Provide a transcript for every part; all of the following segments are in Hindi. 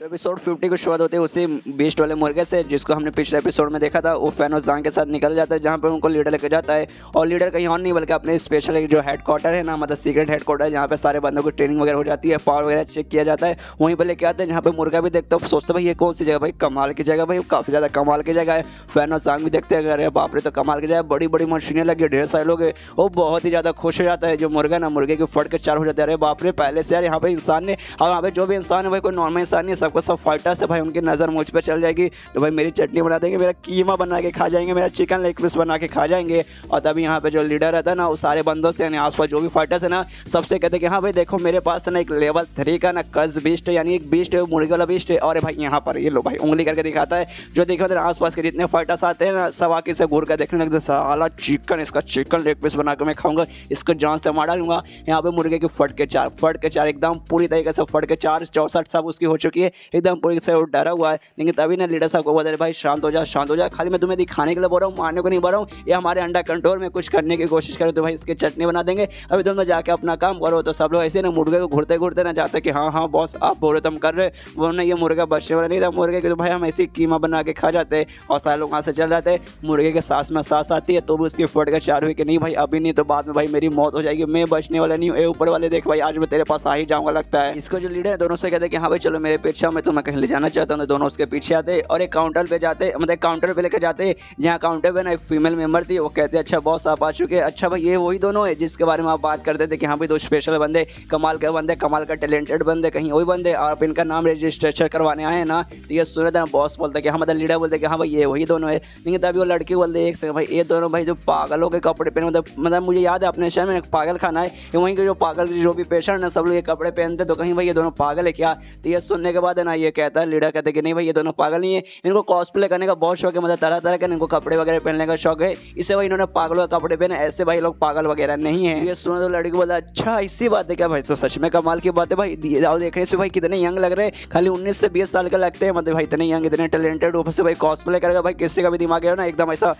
तो एपिसोड 50 की शुरुआत होती है उसी बीस्ट वाले मुर्गे से जिसको हमने पिछले एपिसोड में देखा था वो फैनो जांग के साथ निकल जाता है जहाँ पर उनको लीडर लेकर जाता है और लीडर कहीं और नहीं बल्कि अपने स्पेशल जो हेड क्वार्टर है ना मतलब सीक्रेट हेड क्वार्टर जहाँ पर सारे बंदों की ट्रेनिंग वगैरह हो जाती है पावर वगैरह चेक किया जाता है वहीं पर लेके आते हैं जहाँ पर मुर्गा भी देखता है सोचते भाई ये कौन सी जगह भाई कमाल की जगह भाई काफ़ी ज़्यादा कमाल की जगह है फैनो जांग भी देखते हैं अगर बाप रे तो कमाल की जगह बड़ी बड़ी मशीनें लगी ढेर सारे लोग वो बहुत ही ज़्यादा खुश हो जाता है जो मुर्गा ना मुर्गे के फट के चार हो जाता है अरे बाप रे पहले से यार यहाँ पर इंसान ने और यहाँ पर जो भी इंसान है भाई कोई नॉर्मल इंसान नहीं सबको सब फाइटर्स है भाई उनकी नज़र मुझ पर चल जाएगी तो भाई मेरी चटनी बना देंगे मेरा कीमा बना के खा जाएंगे मेरा चिकन लेग पीस बना के खा जाएंगे और तभी यहाँ पर जो लीडर रहता है ना वो सारे बंदों से यानी आसपास जो भी फाइटर्स है ना सबसे कहते हैं कि हाँ भाई देखो मेरे पास तो ना एक लेवल थ्री का ना कज बिस्ट यानी एक बिस्ट है मुर्गी वाला बिस्ट है और भाई यहाँ पर ये लो भाई उंगली करके दिखाता है जो देखो ना आसपास के जितने फाइटर्स आते हैं ना सब आके से घूर कर देखने लगते सला चिकन इसका चिकन लेग पीस बना के मैं खाऊंगा इसको जान से मार डालूंगा यहाँ पे मुर्गे की फट के चार फट के चार एकदम पूरी तरीके से फट के चार चौसठ सब उसकी हो चुकी है एकदम पूरी से डरा हुआ है लेकिन तभी ना लीडर साहब को बोला भाई शांत हो जाओ शांत हो जाओ खाली मैं तुम्हें दिखाने के लिए बोल रहा हूँ मारने को नहीं बोल रहा हूँ ये हमारे अंडर कंट्रोल में कुछ करने की कोशिश करो तो भाई इसके चटनी बना देंगे अभी तुम तो जाके अपना काम करो तो सब लोग ऐसे ना मुर्गे को घूरते घूरते ना जाते कि हाँ हाँ बॉस आप बोल रहे तुम कर रहे वरना ये मुर्गा बचने वाला नहीं था मुर्गे की तो भाई हम ऐसी कीमा बना के खा जाते और सारे लोग वहाँ से चल जाते मुर्गे के सांस में सांस आती है तो भी उसकी फोट का चार हुई कि नहीं भाई अभी नहीं तो बाद में भाई मेरी मौत हो जाएगी मैं बचने वाला नहीं हूँ ऊपर वाले देख भाई आज मैं तेरे पास आ ही जाऊँगा लगता है इसको जो लीडर है दोनों से कहते हैं कि हाँ भाई चलो मेरे पीछे अच्छा मैं तुम्हें कहीं ले जाना चाहता हूँ तो दोनों उसके पीछे आते और एक काउंटर पे जाते मतलब काउंटर पे लेकर जाते जहाँ काउंटर पे ना एक फीमेल मेम्बर थी वो कहते अच्छा बॉस आप आ चुके अच्छा भाई ये वही दोनों है जिसके बारे में आप बात करते थे कि हाँ भाई दो स्पेशल बंदे कमाल के बंदे कमाल का टैलेंटेड बंदे कहीं वही बंदे आप इनका नाम रजिस्ट्रेशन करवाने आए ना तो ये सुने थे बॉस बोलते कि हाँ मतलब लीडर बोलते कि हाँ भाई ये वही दोनों है लेकिन तभी वो लड़की बोलते एक सेकंड भाई ये दोनों भाई जो पागलों के कपड़े पहने मतलब मतलब मुझे याद है अपने शहर में पागल खाना है वहीं के जो पागल जो भी पेशेंट है सब लोग ये कपड़े पहनते तो कहीं भाई ये दोनों पागल है क्या तो ये सुनने के बाद देना ये कहता है लीडर कहते कि नहीं भाई ये दोनों पागल नहीं है इनको कॉस्प्ले करने का बहुत शौक है मतलब तरह तरह के इनको कपड़े वगैरह पहनने का शौक है इसे भाई इन्होंने पागलों के कपड़े पहने ऐसे भाई लोग पागल वगैरह नहीं है ये सुना तो लड़की बोला अच्छा इसी बात है क्या भाई तो सच में कमाल की बात है भाई जाओ देखने से भाई कितने यंग लग रहे हैं खाली उन्नीस से बीस साल के लगते हैं मतलब भाई इतने यंग इतने टैलेंटेड ऊपर से भाई कॉस्प्ले करेगा भाई किसी का भी दिमाग है ना एकदम ऐसा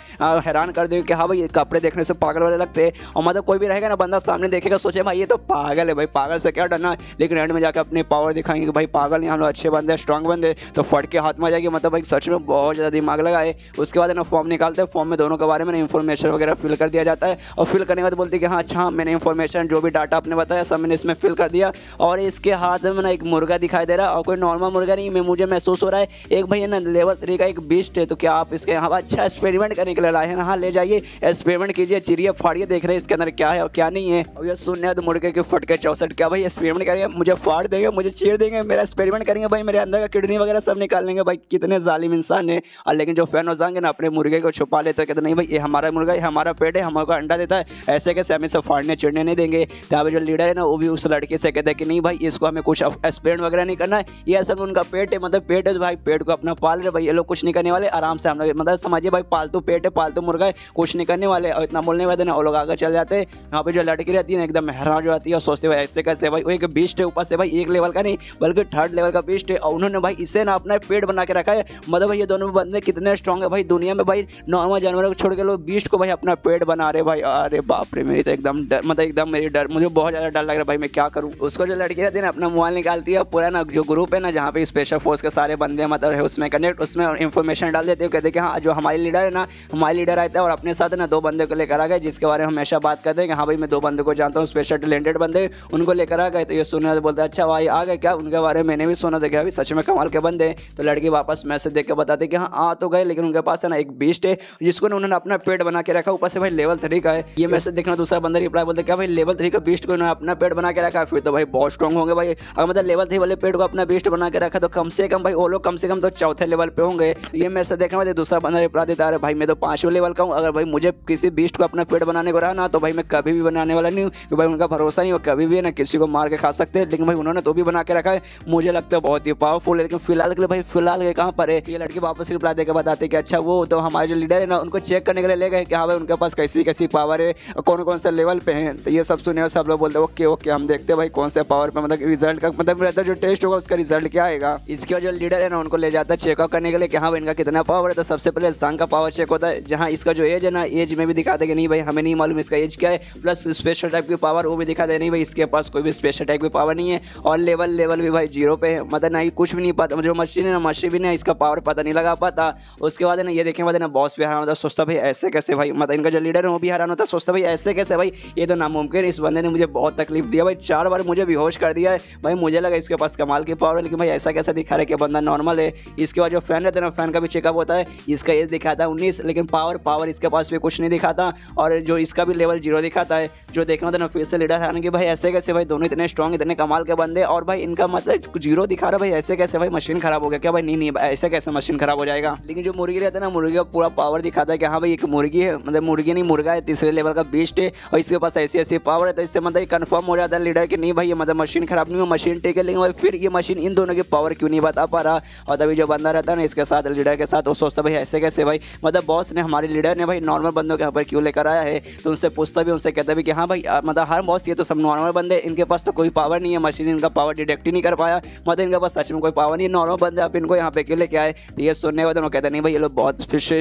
हैरान कर देंगे कि हाँ भाई कपड़े देखने से पागल वाले लगते हैं और मतलब कोई भी रहेगा ना बंदा सामने देखेगा सोचे भाई ये तो पागल है भाई पागल से क्या डरना लेकिन एंड में जाकर अपने पावर दिखाएंगे भाई पागल नहीं हम लोग अच्छे अच्छे बंदे हैं स्ट्रॉन्ग बंदे तो फट के हाथ में आ जाएगी मतलब भाई सच में बहुत ज़्यादा दिमाग लगाए उसके बाद है ना फॉर्म निकालते हैं फॉर्म में दोनों के बारे में इन्फॉर्मेशन वगैरह फिल कर दिया जाता है और फिल करने के बाद बोलते हैं कि हाँ अच्छा हाँ, मैंने इन्फॉर्मेशन जो भी डाटा आपने बताया सब मैंने इसमें फिल कर दिया और इसके हाथ में ना एक मुर्गा दिखाई दे रहा है और कोई नॉर्मल मुर्गा नहीं मुझे महसूस हो रहा है एक भाई ना लेवल थ्री का एक बिस्ट है तो क्या आप इसके यहाँ अच्छा एक्सपेरिमेंट करने के लिए लाए हैं हाँ ले जाइए एक्सपेरिमेंट कीजिए चिड़िया फाड़िए देख रहे हैं इसके अंदर क्या है और क्या नहीं है और ये सुनने तो मुर्गे के फटके चौसठ क्या भाई एक्सपेरिमेंट करेंगे मुझे फाड़ देंगे मुझे चीर देंगे मेरा एक्सपेरिमेंट करेंगे भाई मेरे अंदर का किडनी वगैरह सब निकाल लेंगे भाई कितने जालिम इंसान है और लेकिन जो फैन हो जाएंगे ना अपने मुर्गे को छुपा लेते हैं कहते नहीं भाई ये हमारा मुर्गा ये हमारा पेट है हमारा अंडा देता है ऐसे कैसे हमें सब फाड़ने चिड़ने नहीं देंगे यहाँ तो पर जो लीडर है ना वो भी उस लड़के से कहते हैं कि नहीं भाई इसको हमें कुछ एक्सप्लेन वगैरह नहीं करना है ये असल उनका पेट है मतलब पेट है भाई पेट को अपना पाल रहे भाई ये लोग कुछ नहीं करने वाले आराम से हम लोग मतलब समझिए भाई पालतू पेट है पालतू मुर्गा है कुछ नहीं करने वाले और इतना बोलने वाले ना वो लोग आगे चल जाते हैं यहाँ पर जो लड़की रहती है ना एकदम हैरान हो जाती है और सोचते भाई ऐसे कैसे भाई वो एक बीस्ट है ऊपर से भाई एक लेवल का नहीं बल्कि थर्ड लेवल का बीस्ट बेस्ट है और उन्होंने भाई इसे ना अपना पेट बना के रखा है मतलब भाई ये दोनों बंदे कितने स्ट्रॉग है भाई दुनिया में भाई नॉर्मल जानवरों को छोड़ के लोग बीस्ट को भाई अपना पेट बना रहे भाई अरे बाप रे मेरी तो एकदम डर मतलब एकदम मेरी डर मुझे बहुत ज़्यादा डर लग रहा है भाई मैं क्या करूँ उसको जो लड़की रहती है अपना मोबाइल निकालती है पूरा ना जो ग्रुप है ना जहाँ पे स्पेशल फोर्स के सारे बंदे मतलब है उसमें कनेक्ट उसमें इन्फॉर्मेशन डाल देते हैं कहते कि हाँ जो हमारे लीडर है ना हमारे लीडर आते हैं और अपने साथ ना दो बंदे को लेकर आ गए जिसके बारे में हमेशा बात करते हैं कि हाँ भाई मैं दो बंदे को जानता हूँ स्पेशल टैलेंटेड बंदे उनको लेकर आ गए तो ये सुनने बोलते अच्छा भाई आ गए क्या उनके बारे में मैंने भी सुना थे कि अभी सच में कमाल के बंदे तो लड़की वापस मैसेज देख के बताती कि हाँ आ हाँ तो गए लेकिन उनके पास है ना एक बीस्ट है जिसको उन्होंने अपना पेट बना के रखा ऊपर से भाई लेवल थ्री का है ये मैसेज देखना दूसरा बंदा रिप्लाई बोलते क्या भाई लेवल थ्री का बीस्ट को उन्होंने अपना पेट बना के रखा फिर तो भाई बहुत स्ट्रॉन्ग होंगे भाई अगर मतलब लेवल थ्री वाले पेट को अपना बीस्ट बना के रखा तो कम से कम भाई वो लोग कम से कम तो चौथे लेवल पे होंगे ये मैसेज देखना भाई तो दूसरा बंदा रिप्लाई देता है भाई मैं तो पांचवें लेवल का हूँ अगर भाई मुझे किसी बीस्ट को अपना पेट बनाने को रहा ना तो भाई मैं कभी भी बनाने वाला नहीं हूँ भाई उनका भरोसा नहीं हो कभी भी ना किसी को मार के खा सकते हैं लेकिन भाई उन्होंने तो भी बना के रखा है मुझे लगता है बहुत ही पावरफुल है लेकिन फिलहाल के लिए भाई फिलहाल के कहाँ पर है ये लड़की वापस रिप्लाई देकर बताते कि अच्छा वो तो हमारे जो लीडर है ना उनको चेक करने के लिए ले गए कि हाँ भाई उनके पास कैसी कैसी पावर है कौन कौन से लेवल पे हैं तो ये सब सुने और सब लोग बोलते हैं ओके ओके हम देखते हैं भाई कौन से पावर पे मतलब रिजल्ट का मतलब जो टेस्ट होगा उसका रिजल्ट क्या आएगा इसके जो लीडर है ना उनको ले जाता है चेकअप करने के लिए कि हाँ भाई इनका कितना पावर है तो सबसे पहले सांग का पावर चेक होता है जहाँ इसका जो एज है ना एज में भी दिखाते कि नहीं भाई हमें नहीं मालूम इसका एज क्या है प्लस स्पेशल टाइप की पावर वो भी दिखाते नहीं भाई इसके पास कोई भी स्पेशल टाइप की पावर नहीं है और लेवल लेवल भी भाई जीरो पे है मतलब पता ना ये कुछ भी नहीं पता जो मशीन है ना मशीन भी ना इसका पावर पता नहीं लगा पाता उसके बाद ना ये देखें बाद ना बॉस भी हैरान होता सोचता भाई ऐसे कैसे भाई मतलब इनका जो लीडर है वो भी हैरान होता सोचता भाई ऐसे कैसे भाई ये तो नामुमकिन इस बंदे ने मुझे बहुत तकलीफ दिया भाई चार बार मुझे बेहोश कर दिया है भाई मुझे लगा इसके पास कमाल की पावर है लेकिन भाई ऐसा कैसा दिखा रहा है कि बंदा नॉर्मल है इसके बाद जो फैन रहता है ना फैन का भी चेकअप होता है इसका एज दिखाता है उन्नीस लेकिन पावर पावर इसके पास भी कुछ नहीं दिखाता और जो इसका भी लेवल जीरो दिखाता है जो देखना होता है ना फिर से लीडर हैरान भाई ऐसे कैसे भाई दोनों इतने स्ट्रॉन्ग इतने कमाल के बंदे और भाई इनका मतलब जीरो दिखा रहा अरे भाई ऐसे कैसे भाई मशीन खराब हो गया क्या भाई नहीं नहीं ऐसे कैसे मशीन खराब हो जाएगा लेकिन जो मुर्गी रहता है ना मुर्गी का पूरा पावर दिखाता है कि हाँ भाई एक मुर्गी है मतलब मुर्गी नहीं मुर्गा है तीसरे लेवल का बेस्ट है और इसके पास ऐसी ऐसी पावर है तो इससे मतलब कन्फर्म हो जाता है लीडर की नहीं भाई ये मतलब मशीन खराब नहीं हुई मशीन टेक है लेकिन भाई फिर ये मशीन इन दोनों की पावर क्यों नहीं बता पा रहा और तभी जो बंदा रहता है ना इसके साथ लीडर के साथ वो सोचता भाई ऐसे कैसे भाई मतलब बॉस ने हमारे लीडर ने भाई नॉर्मल बंदों के यहाँ पर क्यों लेकर आया है तो उनसे पूछता भी उनसे कहता भी कि हाँ भाई मतलब हर बॉस ये तो सब नॉर्मल बंदे इनके पास तो कोई पावर नहीं है मशीन इनका पावर डिटेक्ट ही नहीं कर पाया मतलब इनका पास सच में कोई पावर नहीं नॉर्मल बंदे आप इनको यहाँ पे क्यों लेके आए तो ये सुनने वाले उन्होंने कहते नहीं भाई ये लोग बहुत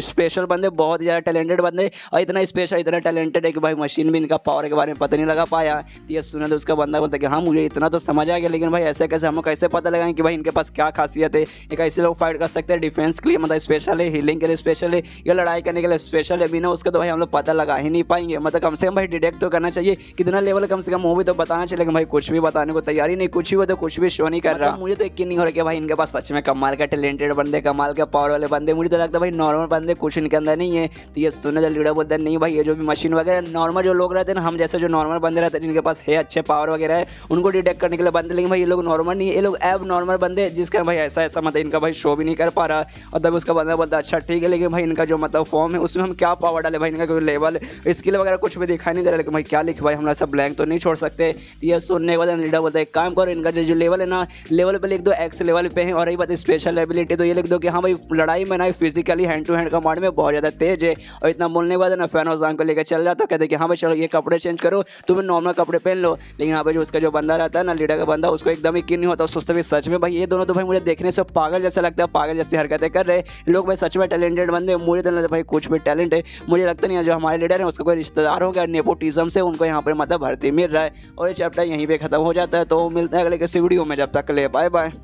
स्पेशल बंदे बहुत ज़्यादा टैलेंटेड बंदे और इतना स्पेशल इतना टैलेंटेड है कि भाई मशीन भी इनका पावर के बारे में पता नहीं लगा पाया तो ये सुने तो उसका बंदा बोलता कि हाँ मुझे इतना तो समझ आ गया लेकिन भाई ऐसे कैसे हम कैसे पता लगा कि भाई इनके पास क्या खासियत है एक ऐसे लोग फाइट कर सकते हैं डिफेंस के लिए मतलब स्पेशल है हीलिंग के लिए स्पेशल है या लड़ाई करने के लिए स्पेशल है बिना उसका तो भाई हम लोग पता लगा ही नहीं पाएंगे मतलब कम से कम भाई डिटेक्ट तो करना चाहिए कितना लेवल कम से कम वो भी तो बताना चाहिए लेकिन भाई कुछ भी बताने को तैयारी नहीं कुछ भी हो तो कुछ भी शो नहीं कर रहा मतलब मुझे तो यकीन नहीं हो रहा कि भाई इनके पास सच में कमाल का टैलेंटेड बंदे कमाल के पावर वाले बंदे मुझे तो लगता है भाई नॉर्मल बंदे कुछ इनके अंदर नहीं है तो ये सुनने जल्दी लीडर बोलते नहीं भाई ये जो भी मशीन वगैरह नॉर्मल जो लोग रहते हैं हम जैसे जो नॉर्मल बंदे रहते हैं जिनके पास है अच्छे पावर वगैरह है उनको डिटेक्ट करने के लिए बंदे लेकिन भाई ये लोग नॉर्मल नहीं है ये लोग ऐप नॉर्मल बंदे जिसका भाई ऐसा ऐसा मतलब इनका भाई शो भी नहीं कर पा रहा और तब उसका बंदा बोलता अच्छा ठीक है लेकिन भाई इनका जो मतलब फॉर्म है उसमें हम क्या पावर डाले भाई इनका कोई लेवल स्किल वगैरह कुछ भी दिखाई नहीं दे रहा लेकिन भाई क्या लिख भाई हम ऐसा ब्लैंक तो नहीं छोड़ सकते तो ये सुनने के बाद लीडर बोलते हैं काम करो इनका जो लेवल है ना लेवल पर लिख दो एक्स लेवल पे हैं और रही बात स्पेशल एबिलिटी तो ये लिख दो कि हाँ भाई लड़ाई में ना physically hand to hand command में बहुत ज़्यादा तेज है और इतना बोलने के बाद ना फैन हौजान को लेकर चल रहा था कहते कि हाँ भाई चलो ये कपड़े चेंज करो तुम्हें नॉर्मल कपड़े पहन लो लेकिन यहाँ पर जो उसका जो बंदा रहता है ना लीडर का बंदा उसको एकदम किन नहीं होता सोचते भी सच में भाई ये दोनों तो भाई मुझे देखने से पागल जैसा लगता है पागल जैसी हरकतें कर रहे लोग भाई सच में टैलेंटेड बंदे मुझे तो लगता भाई कुछ भी टैलेंट है मुझे लगता नहीं है जो हमारे लीडर है उसका कोई रिश्तेदार हो गया नेपोटिज्म से उनको यहाँ पर मतलब भर्ती मिल रहा है और ये चैप्टर यहीं पर खत्म हो जाता है तो मिलता है अगले किसी वीडियो में जब तक ले बाय बाय